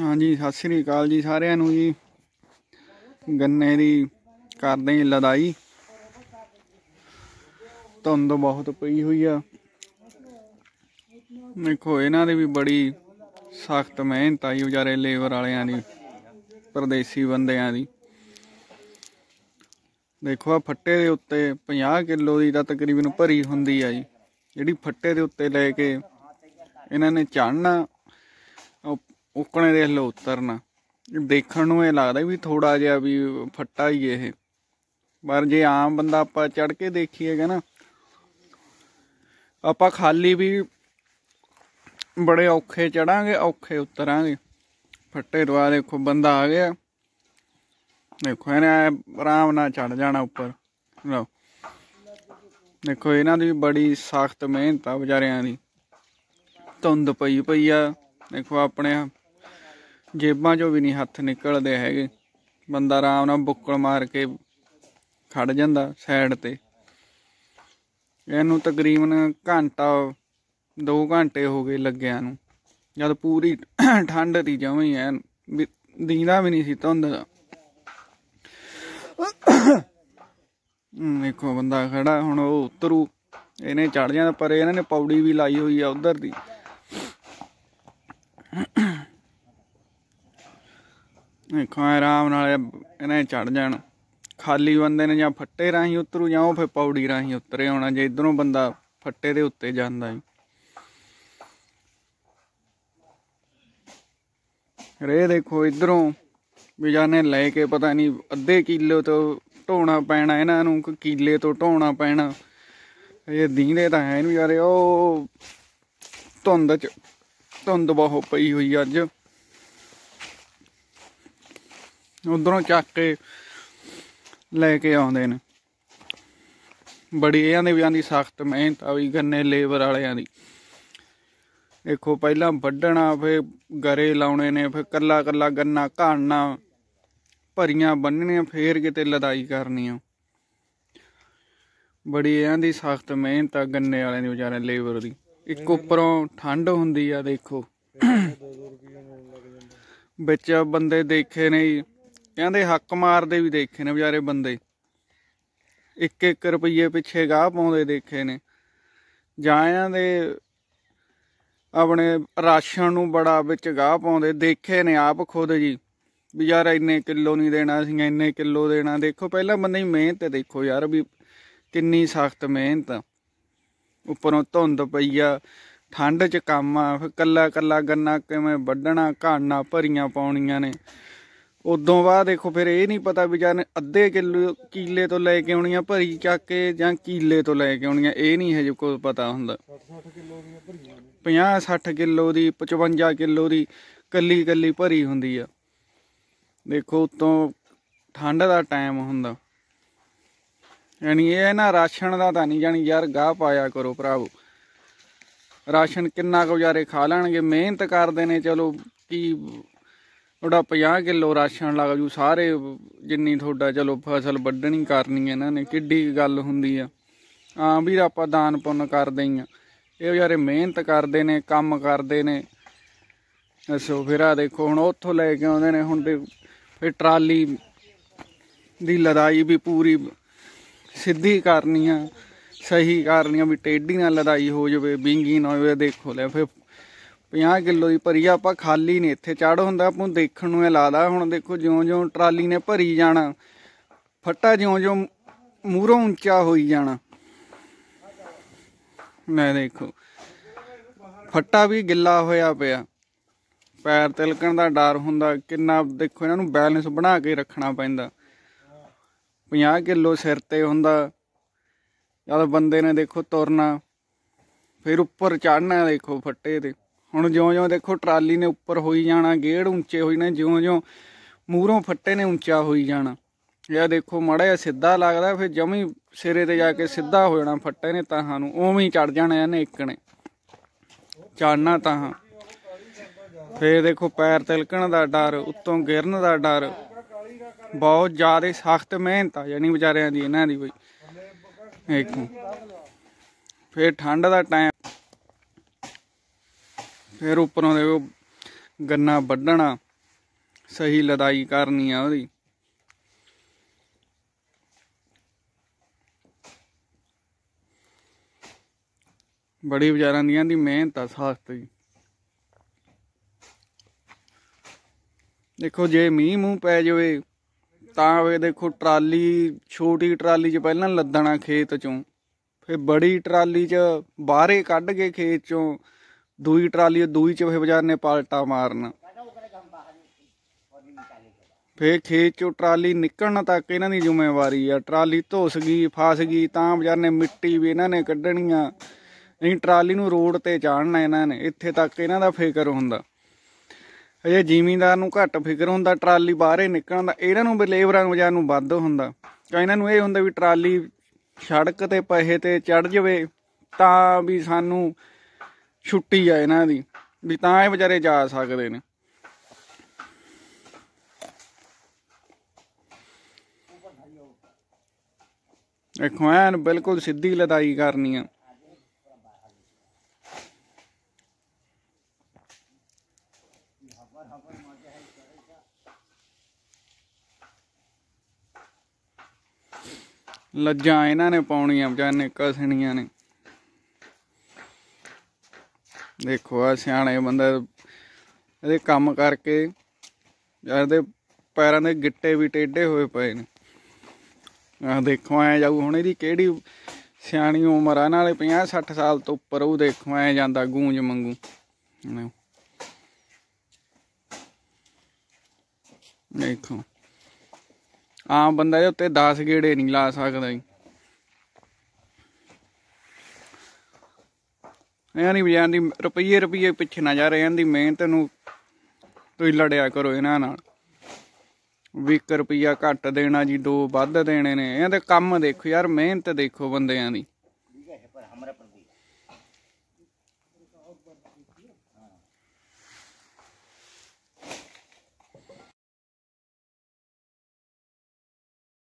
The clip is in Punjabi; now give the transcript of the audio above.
ਹਾਂਜੀ ਸਤਿ ਸ੍ਰੀ ਅਕਾਲ ਜੀ ਸਾਰਿਆਂ ਨੂੰ ਜੀ ਗੰਨੇ ਦੀ ਕਰਦੇ ਹੀ ਲਦਾਈ ਧੁੰਦ ਬਹੁਤ ਪਈ ਹੋਈ ਆ ਦੇਖੋ ਇਹਨਾਂ ਦੀ ਵੀ ਬੜੀ ਸਖਤ ਮਿਹਨਤ ਆਈ ਵਿਚਾਰੇ ਲੇਬਰ ਵਾਲਿਆਂ ਦੀ ਪਰਦੇਸੀ ਬੰਦਿਆਂ ਦੀ ਦੇਖੋ ਆ ਫੱਟੇ ਦੇ ਉੱਤੇ 50 ਕਿਲੋ ਦੀ ਤਾਂ ਤਕਰੀਬਨ ਭਰੀ ਹੁੰਦੀ ਆ ਜੀ ਜਿਹੜੀ ਫੱਟੇ ਦੇ ਉੱਤੇ ਲੈ ਕੇ ਇਹਨਾਂ ਨੇ ਚੜਨਾ ਉੱਕਣੇ ਦੇਖ ਲੋ ਉਤਰਨਾ ਦੇਖਣ ਨੂੰ ਇਹ ਲੱਗਦਾ ਵੀ ਥੋੜਾ ਜਿਹਾ ਵੀ ਫੱਟਾ ਹੀ ਇਹ ਪਰ ਜੇ ਆਮ ਬੰਦਾ ਆਪਾਂ ਚੜ ਕੇ ਦੇਖੀਏਗਾ ਨਾ ਆਪਾਂ ਖਾਲੀ ਵੀ ਬੜੇ ਔਖੇ ਚੜਾਂਗੇ ਔਖੇ ਉਤਰਾਂਗੇ ਫੱਟੇ ਦਵਾ ਦੇਖੋ ਬੰਦਾ ਆ ਗਿਆ ਦੇਖੋ ਇਹਨੇ ਆਰਾਮ ਨਾਲ ਚੜ ਜਾਣਾ ਉੱਪਰ ਲਓ ਦੇਖੋ ਇਹਨਾਂ ਦੀ ਬੜੀ ਸਖਤ ਮਿਹਨਤ ਆ ਵਿਚਾਰਿਆਂ ਦੀ ਤੁੰਦ ਪਈ ਪਈ ਆ ਦੇਖੋ ਆਪਣੇ ਜੇਬਾਂ 'ਚੋਂ ਵੀ ਨਹੀਂ ਹੱਥ ਨਿਕਲਦੇ ਹੈਗੇ ਬੰਦਾ ਆਰਾਮ ਨਾਲ ਬੁੱਕਲ ਮਾਰ ਕੇ ਖੜ ਜਾਂਦਾ ਸਾਈਡ ਤੇ ਇਹਨੂੰ ਤਕਰੀਬਨ ਘੰਟਾ 2 ਘੰਟੇ ਹੋ ਗਏ ਲੱਗਿਆ ਨੂੰ ਜਦ ਪੂਰੀ ਠੰਡ ਦੀ ਜਮਈ ਐ ਦੀਂਦਾ ਵੀ ਨਹੀਂ ਸੀ ਤੁੰਦ ਦਾ ਬੰਦਾ ਖੜਾ ਹੁਣ ਉਹ ਉਤਰੂ ਇਹਨੇ ਚੜ ਜਾਂਦਾ ਪਰ ਇਹਨਾਂ ਨੇ ਪੌੜੀ ਵੀ ਲਾਈ ਹੋਈ ਆ ਉਧਰ ਦੀ ਦੇਖੋ ਆਰਾਮ ਨਾਲ ਇਹਨੇ ਚੜ ਜਾਣ ਖਾਲੀ ਬੰਦੇ ਨੇ ਜਾਂ ਫੱਟੇ ਰਾਹੀਂ ਉਤਰੂ ਜਾਂ ਉਹ ਫੇ ਪੌੜੀ ਰਾਹੀਂ ਉਤਰੇ ਆਉਣਾ ਜੇ ਇਧਰੋਂ ਬੰਦਾ ਫੱਟੇ ਦੇ ਉੱਤੇ ਜਾਂਦਾ ਹੈ ਰੇ ਦੇਖੋ ਇਧਰੋਂ ਵੀ ਜਾਣੇ ਲੈ ਕੇ ਪਤਾ ਨਹੀਂ ਅੱਧੇ ਕਿਲੋ ਤੋਂ ਢੋਣਾ ਪੈਣਾ ਇਹਨਾਂ ਨੂੰ ਕਿ ਕਿਲੇ ਤੋਂ ਢੋਣਾ ਪੈਣਾ ਇਹ ਦੀਂਦੇ ਤਾਂ ਹੈ ਨਹੀਂ ਯਾਰ ਉਹ ਧੁੰਦ ਚ ਧੁੰਦ ਬਹੁਤ ਪਈ ਹੋਈ ਅੱਜ ਉਧਰੋਂ ਚੱਕ ਕੇ ਲੈ ਕੇ ਆਉਂਦੇ ਨੇ ਬੜੀ ਇਹਾਂ ਦੇ ਵਿਆਂ ਦੀ ਸਖਤ ਮਿਹਨਤ ਆ ਵੀ ਗੰਨੇ ਲੇਬਰ ਵਾਲਿਆਂ ਦੀ ਦੇਖੋ ਪਹਿਲਾਂ ਵੱਢਣਾ ਫੇ ਗਰੇ ਲਾਉਣੇ ਨੇ ਫੇ ਕੱਲਾ ਕੱਲਾ ਗੰਨਾ ਘਾਣਨਾ ਭਰੀਆਂ ਬੰਨਣੀਆਂ ਫੇਰ ਕਿਤੇ ਲਦਾਈ ਕਰਨੀ ਆ ਬੜੀ ਇਹਾਂ ਦੀ ਸਖਤ ਮਿਹਨਤ ਆ ਗੰਨੇ ਵਾਲਿਆਂ ਦੀ ਵਿਚਾਰੇ ਲੇਬਰ ਦੀ ਇੱਕ ਉੱਪਰੋਂ ਠੰਡ ਹੁੰਦੀ ਆ ਦੇਖੋ ਵਿੱਚ ਬੰਦੇ ਦੇਖੇ ਨੇ ਕਹਿੰਦੇ ਹੱਕ ਮਾਰਦੇ ਵੀ ਦੇਖੇ ਨੇ ਵਿਚਾਰੇ ਬੰਦੇ ਇੱਕ ਇੱਕ ਰੁਪਏ ਪਿੱਛੇ ਗਾਹ ਪਾਉਂਦੇ ਦੇਖੇ ਨੇ ਜਾਇਆਂ ਦੇ ਆਪਣੇ ਰਾਸ਼ਨ ਨੂੰ ਬੜਾ ਵਿੱਚ ਗਾਹ ਪਾਉਂਦੇ ਦੇਖੇ ਨੇ ਆਪ ਖੁਦ ਜੀ ਵੀ ਯਾਰ ਇੰਨੇ ਕਿਲੋ ਨਹੀਂ ਦੇਣਾ ਸੀ ਇੰਨੇ ਕਿਲੋ ਦੇਣਾ ਦੇਖੋ ਪਹਿਲਾਂ ਬੰਦੇ ਹੀ ਮਿਹਨਤ ਦੇਖੋ ਯਾਰ ਵੀ ਕਿੰਨੀ ਸਖਤ ਮਿਹਨਤ ਉੱਪਰੋਂ ਧੁੰਦ ਪਈ ਆ ਠੰਡ 'ਚ ਕੰਮ ਆ ਫਿਰ ਕੱਲਾ ਕੱਲਾ ਗੰਨਾ ਕਿਵੇਂ ਵੱਢਣਾ ਘਾਣਾ ਭਰੀਆਂ ਪਾਉਣੀਆਂ ਨੇ ਉਦੋਂ ਬਾਅਦ ਦੇਖੋ ਫਿਰ ਇਹ ਨਹੀਂ ਪਤਾ ਵੀ ਜਾਨ ਅੱਧੇ ਕਿਲੋ ਕੀਲੇ ਤੋਂ ਲੈ ਕੇ ਆਉਣੀਆਂ ਭਰੀ ਚੱਕ ਕੇ ਜਾਂ ਕੀਲੇ ਤੋਂ ਲੈ ਕੇ ਆਉਣੀਆਂ ਇਹ ਨਹੀਂ ਹਜੇ ਕੋਈ ਪਤਾ ਹੁੰਦਾ 50 60 ਕਿਲੋ ਦੀ 55 ਕਿਲੋ ਦੀ ਕੱਲੀ ਕੱਲੀ ਭਰੀ ਹੁੰਦੀ ਆ ਦੇਖੋ ਉਤੋਂ ਠੰਡ ਦਾ ਟਾਈਮ ਹੁੰਦਾ ਯਾਨੀ ਇਹ ਨਾ ਰਾਸ਼ਨ ਦਾ ਤਾਂ ਨਹੀਂ ਜਾਣੀ ਯਾਰ ਗਾਹ ਪਾਇਆ ਕਰੋ ਭਰਾਵੋ ਰਾਸ਼ਨ ਕਿੰਨਾ ਕੁ ਯਾਰੇ ਖਾ ਲੈਣਗੇ ਮਿਹਨਤ ਕਰਦੇ ਨੇ ਚਲੋ ਕੀ ਤੁਹਾਡਾ 50 ਕਿਲੋ ਰਾਸ਼ਨ ਲੱਗ ਜੂ ਸਾਰੇ ਜਿੰਨੀ ਤੁਹਾਡਾ ਚਲੋ ਫਸਲ ਵੱਢਣੀ ਕਰਨੀ ਹੈ ਇਹਨਾਂ ਨੇ ਕਿੱਡੀ ਗੱਲ ਹੁੰਦੀ ਆ ਆ ਵੀ ਆਪਾਂ ਦਾਨ ਪੁੰਨ ਕਰਦੇ ਹੀ ਆ ਇਹ ਵਿਚਾਰੇ ਮਿਹਨਤ ਕਰਦੇ ਨੇ ਕੰਮ ਕਰਦੇ ਨੇ ਅਸੋ ਫਿਰ ਆ ਦੇਖੋ ਹੁਣ ਉੱਥੋਂ ਲੈ ਕੇ ਆਉਂਦੇ ਨੇ ਹੁਣ ਤੇ ਟਰਾਲੀ ਦੀ ਲੜਾਈ ਵੀ ਪੂਰੀ ਸਿੱਧੀ ਕਰਨੀ ਆ ਸਹੀ ਕਰਨੀ ਆ ਵੀ ਟੇਢੀ ਨਾਲ ਲੜਾਈ ਹੋ ਜਾਵੇ ਬਿੰਗੀ ਨਾ ਹੋਵੇ ਦੇਖੋ ਲੈ ਫਿਰ 50 ਕਿਲੋ ਦੀ ਭਰੀ ਆਪਾਂ ਖਾਲੀ ਨੇ ਇੱਥੇ ਚੜ ਹੁੰਦਾ ਆਪ ਨੂੰ ਦੇਖਣ ਨੂੰ ਇਹ ਲਾਦਾ ਹੁਣ ਦੇਖੋ ਜਿਉਂ-ਜਿਉਂ ਟਰਾਲੀ ਨੇ ਭਰੀ ਜਾਣਾ ਫੱਟਾ ਜਿਉਂ-ਜਿਉਂ ਮੂਹਰੋਂ ਉੱਚਾ ਹੋਈ ਜਾਣਾ ਮੈਂ ਦੇਖੋ ਫੱਟਾ ਵੀ ਗਿੱਲਾ ਹੋਇਆ ਪਿਆ ਪੈਰ ਤਿਲਕਣ ਦਾ ਡਰ ਹੁੰਦਾ ਕਿੰਨਾ ਦੇਖੋ ਇਹਨਾਂ ਨੂੰ ਬੈਲੈਂਸ ਬਣਾ ਕੇ ਰੱਖਣਾ ਪੈਂਦਾ 50 ਕਿਲੋ ਸਿਰ ਤੇ ਹੁੰਦਾ ਜਦ ਬੰਦੇ ਨੇ ਦੇਖੋ ਤੁਰਨਾ ਫਿਰ ਉੱਪਰ ਚੜਨਾ ਦੇਖੋ ਫੱਟੇ ਤੇ ਹੁਣ ਜਿਉਂ-ਜਿਉਂ ਦੇਖੋ ਟਰਾਲੀ ਨੇ ਉੱਪਰ ਹੋਈ ਜਾਣਾ ਗੇੜ ਉੱਚੇ ਹੋਈ ਨੇ ਜਿਉਂ-ਜਿਉਂ ਮੂਹਰੋਂ ਫੱਟੇ ਨੇ ਉੱਚਾ ਹੋਈ ਜਾਣਾ ਇਹ ਦੇਖੋ ਮੜਾ ਸਿੱਧਾ ਲੱਗਦਾ ਫਿਰ ਜਮੀ ਸਿਰੇ ਤੇ ਜਾ ਕੇ ਸਿੱਧਾ ਹੋ ਜਾਣਾ ਫੱਟੇ ਨੇ ਤਾਂ ਨੂੰ ਉਵੇਂ ਹੀ ਚੜ ਜਾਣਾ ਇਹਨੇ ਇੱਕ ਨੇ ਚੜਨਾ ਤਾਂ ਫੇਰ ਦੇਖੋ ਪੈਰ ਤਿਲਕਣ ਦਾ ਡਰ ਉੱਤੋਂ ਗਿਰਨ ਦਾ ਡਰ ਬਹੁਤ ਜ਼ਿਆਦਾ ਸਖਤ ਮਿਹਨਤ ਆ ਯਾਨੀ ਵਿਚਾਰਿਆਂ ਦੀ ਇਹਨਾਂ ਦੀ ਬਈ ਇੱਕ ਫੇਰ ਠੰਡ ਦਾ ਟਾਈਮ ਫਿਰ ਉੱਪਰੋਂ ਦੇ ਉਹ ਗੰਨਾ ਵੱਢਣਾ ਸਹੀ ਲਦਾਈ ਕਰਨੀ ਆ ਉਹਦੀ ਬੜੀ ਵਿਚਾਰਾਂ ਦੀਆਂ ਦੀ ਮਿਹਨਤ ਆ ਸਾਖਤ ਜੀ ਦੇਖੋ ਜੇ ਮੀਂਹ ਮੂੰਹ ਪੈ ਜਾਵੇ ਤਾਂ ਵੇ ਦੇਖੋ ਟਰਾਲੀ ਛੋਟੀ ਟਰਾਲੀ 'ਚ ਪਹਿਲਾਂ ਲੱਦਣਾ ਖੇਤ 'ਚੋਂ ਫੇ ਬੜੀ ਟਰਾਲੀ 'ਚ ਬਾਹਰੇ ਕੱਢ ਕੇ ਖੇਤ 'ਚੋਂ ਦੂਈ ਟਰਾਲੀ ਦੂਈ ਚ ਬਾਜ਼ਾਰ ਨੇ पाल्टा ਮਾਰਨ ਫੇ ਖੇਤ ਚੋਂ ਟਰਾਲੀ ਨਿਕਲਣ ਤੱਕ ਇਹਨਾਂ ਦੀ ਜ਼ਿੰਮੇਵਾਰੀ ਆ ਟਰਾਲੀ ਧੋਸ ਗਈ ਫਸ ਗਈ ਤਾਂ ਬਾਜ਼ਾਰ ਨੇ ਮਿੱਟੀ ਵੀ ਇਹਨਾਂ ਨੇ ਕੱਢਣੀਆਂ ਨਹੀਂ ਟਰਾਲੀ ਨੂੰ ਰੋਡ ਤੇ ਚਾੜਨਾ ਇਹਨਾਂ ਨੇ ਇੱਥੇ ਤੱਕ ਇਹਨਾਂ ਦਾ ਫਿਕਰ ਹੁੰਦਾ ਅਜੇ ਜ਼ਿਮੀਂਦਾਰ ਨੂੰ ਘੱਟ ਫਿਕਰ ਹੁੰਦਾ ਟਰਾਲੀ ਬਾਹਰੇ ਨਿਕਲਣ ਦਾ ਇਹਨਾਂ ਨੂੰ ਲੇਬਰਾਂ ਬਾਜ਼ਾਰ ਨੂੰ ਵੱਧ ਹੁੰਦਾ ਕਿ ਇਹਨਾਂ ਨੂੰ ਇਹ ਹੁੰਦਾ ਵੀ ਟਰਾਲੀ ਸੜਕ ਤੇ ਪਹੇ ਤੇ ਚੜ ਜਵੇ ਤਾਂ ਵੀ ਸਾਨੂੰ ਛੁੱਟੀ ਆ ਇਹਨਾਂ ਦੀ ਵੀ ਤਾਂ ਇਹ ਵਿਚਾਰੇ ਜਾ ਸਕਦੇ ਨੇ ਦੇਖੋ ਐਨ ਬਿਲਕੁਲ ਸਿੱਧੀ ਲਦਾਈ ਕਰਨੀ ਆ ਲੱਜਾਂ ਇਹਨਾਂ ਨੇ ਪਾਉਣੀਆਂ ਜਾਂ ਨੇ ਕਸਣੀਆਂ ਨੇ ਦੇਖੋ ਆ ਸਿਆਣੇ ਬੰਦੇ ਇਹਦੇ ਕੰਮ ਕਰਕੇ ਇਹਦੇ ਪੈਰਾਂ ਦੇ ਗਿੱਟੇ ਵੀ ਟੇਢੇ ਹੋਏ ਪਏ ਨੇ ਆ ਦੇਖੋ ਐ ਜਾਊ ਹੁਣ ਇਹਦੀ ਕਿਹੜੀ ਸਿਆਣੀ ਉਮਰ ਆ ਨਾਲੇ 50 60 ਸਾਲ ਤੋਂ ਉੱਪਰ ਉਹ ਦੇਖੋ ਐ ਜਾਂਦਾ ਗੂੰਜ ਮੰਗੂ ਦੇਖੋ ਆ ਬੰਦਾ ਇਹ ਉੱਤੇ 10 ਗੇੜੇ ਨਹੀਂ ਲਾ ਸਕਦਾ ਯਾਨੀ ਬਜਾਂ ਦੀ ਰੁਪਈਏ ਰੁਪਈਏ ਪਿੱਛੇ ਨਾ ਜਾ ਰਹੇ ਇਹਨਾਂ ਦੀ ਮਿਹਨਤ ਨੂੰ ਤੁਸੀਂ ਲੜਿਆ ਕਰੋ ਇਹਨਾਂ ਨਾਲ 20 ਰੁਪਈਆ ਘੱਟ ਦੇਣਾ ਜੀ ਦੋ ਵੱਧ ਦੇਣੇ ਨੇ ਇਹਦੇ ਕੰਮ ਦੇਖੋ ਯਾਰ ਮਿਹਨਤ ਦੇਖੋ ਬੰਦਿਆਂ ਦੀ